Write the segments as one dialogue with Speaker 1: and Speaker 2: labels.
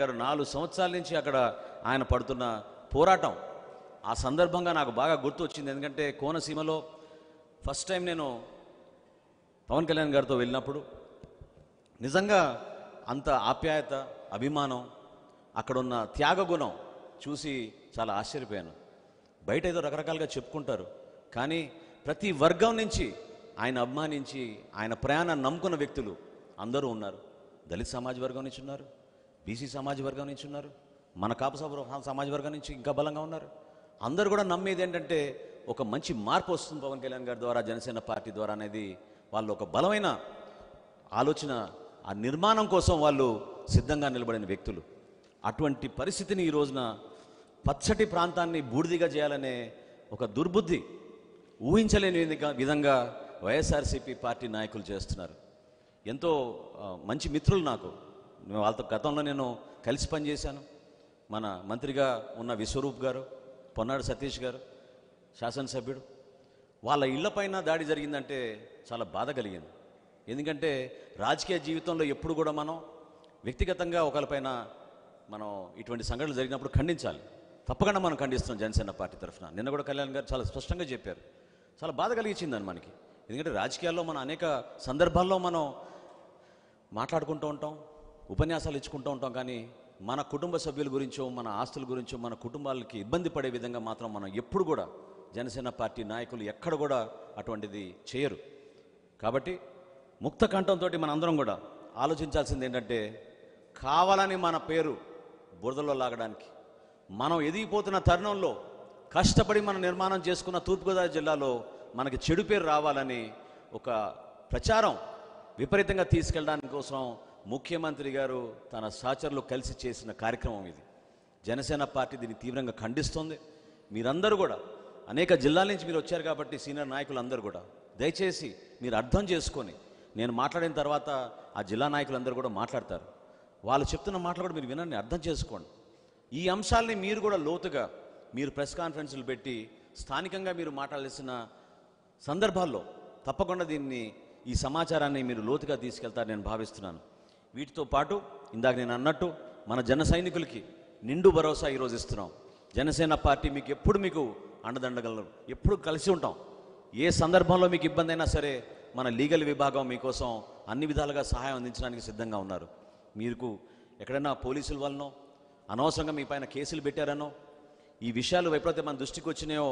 Speaker 1: గారు నాలుగు సంవత్సరాల నుంచి అక్కడ ఆయన పడుతున్న పోరాటం ఆ సందర్భంగా నాకు బాగా గుర్తు వచ్చింది ఎందుకంటే కోనసీమలో ఫస్ట్ టైం నేను పవన్ కళ్యాణ్ గారితో వెళ్ళినప్పుడు నిజంగా అంత ఆప్యాయత అభిమానం అక్కడున్న త్యాగగుణం చూసి చాలా ఆశ్చర్యపోయాను బయట ఏదో రకరకాలుగా చెప్పుకుంటారు కానీ ప్రతి వర్గం నుంచి ఆయన అభిమానించి ఆయన ప్రయాణాన్ని నమ్ముకున్న వ్యక్తులు అందరూ ఉన్నారు దళిత సమాజ వర్గం నుంచి ఉన్నారు బీసీ సమాజ వర్గం నుంచి ఉన్నారు మన కాపు సమాజ వర్గం నుంచి ఇంకా బలంగా ఉన్నారు అందరూ కూడా నమ్మేది ఏంటంటే ఒక మంచి మార్పు వస్తుంది పవన్ కళ్యాణ్ గారి ద్వారా జనసేన పార్టీ ద్వారా అనేది వాళ్ళు ఒక బలమైన ఆలోచన ఆ నిర్మాణం కోసం వాళ్ళు సిద్ధంగా నిలబడిన వ్యక్తులు అటువంటి పరిస్థితిని ఈ రోజున పచ్చటి ప్రాంతాన్ని బూడిదిగా చేయాలనే ఒక దుర్బుద్ధి ఊహించలేని విధంగా వైఎస్ఆర్సీపీ పార్టీ నాయకులు చేస్తున్నారు ఎంతో మంచి మిత్రులు నాకు వాళ్ళతో గతంలో నేను కలిసి పనిచేశాను మన మంత్రిగా ఉన్న విశ్వరూప్ గారు పొన్నాడు సతీష్ గారు శాసనసభ్యుడు వాళ్ళ ఇళ్లపైన దాడి జరిగిందంటే చాలా బాధ కలిగింది ఎందుకంటే రాజకీయ జీవితంలో ఎప్పుడు కూడా మనం వ్యక్తిగతంగా ఒకరిపైన మనం ఇటువంటి సంఘటనలు జరిగినప్పుడు ఖండించాలి తప్పకుండా మనం ఖండిస్తున్నాం జనసేన పార్టీ తరఫున నిన్న కూడా కళ్యాణ్ గారు చాలా స్పష్టంగా చెప్పారు చాలా బాధ కలిగించిందని మనకి ఎందుకంటే రాజకీయాల్లో మనం అనేక సందర్భాల్లో మనం మాట్లాడుకుంటూ ఉంటాం ఉపన్యాసాలు ఇచ్చుకుంటూ ఉంటాం కానీ మన కుటుంబ సభ్యుల గురించో మన ఆస్తుల గురించో మన కుటుంబాలకి ఇబ్బంది పడే విధంగా మాత్రం మనం ఎప్పుడు కూడా జనసేన పార్టీ నాయకులు ఎక్కడ కూడా అటువంటిది చేయరు కాబట్టి ముక్త కంఠంతో మనందరం కూడా ఆలోచించాల్సింది ఏంటంటే కావాలని మన పేరు బురదలో లాగడానికి మనం ఎదిగిపోతున్న తరుణంలో కష్టపడి మనం నిర్మాణం చేసుకున్న తూర్పుగోదావరి జిల్లాలో మనకి చెడు పేరు రావాలని ఒక ప్రచారం విపరీతంగా తీసుకెళ్ళడానికి కోసం ముఖ్యమంత్రి గారు తన సహచరులు కలిసి చేసిన కార్యక్రమం ఇది జనసేన పార్టీ దీన్ని తీవ్రంగా ఖండిస్తోంది మీరందరూ కూడా అనేక జిల్లాల నుంచి మీరు వచ్చారు కాబట్టి సీనియర్ నాయకులు అందరూ కూడా దయచేసి మీరు అర్థం చేసుకొని నేను మాట్లాడిన తర్వాత ఆ జిల్లా నాయకులందరూ కూడా మాట్లాడతారు వాళ్ళు చెప్తున్న మాటలు కూడా మీరు వినండి అర్థం చేసుకోండి ఈ అంశాలని మీరు కూడా లోతుగా మీరు ప్రెస్ కాన్ఫరెన్సులు పెట్టి స్థానికంగా మీరు మాట్లాడాల్సిన సందర్భాల్లో తప్పకుండా దీన్ని ఈ సమాచారాన్ని మీరు లోతుగా తీసుకెళ్తారని నేను భావిస్తున్నాను వీటితో పాటు ఇందాక నేను అన్నట్టు మన జన సైనికులకి నిండు భరోసా ఈరోజు ఇస్తున్నాం జనసేన పార్టీ మీకు ఎప్పుడు మీకు అండదండగలరు ఎప్పుడు కలిసి ఉంటాం ఏ సందర్భంలో మీకు ఇబ్బంది అయినా సరే మన లీగల్ విభాగం మీకోసం అన్ని విధాలుగా సహాయం అందించడానికి సిద్ధంగా ఉన్నారు మీకు ఎక్కడైనా పోలీసుల వలనో అనవసరంగా మీ పైన కేసులు పెట్టారనో ఈ విషయాలు ఎప్పుడైతే మన దృష్టికి వచ్చినాయో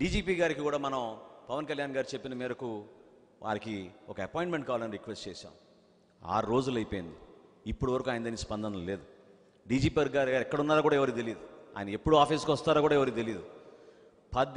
Speaker 1: డీజీపీ గారికి కూడా మనం పవన్ కళ్యాణ్ గారు చెప్పిన మేరకు వారికి ఒక అపాయింట్మెంట్ కావాలని రిక్వెస్ట్ చేశాం ఆరు రోజులు అయిపోయింది ఇప్పుడు వరకు ఆయన దాని స్పందన లేదు డీజీపీ గారు గారు ఎక్కడున్నారో కూడా ఎవరికి తెలియదు ఆయన ఎప్పుడు ఆఫీస్కి వస్తారో కూడా ఎవరికి తెలియదు పది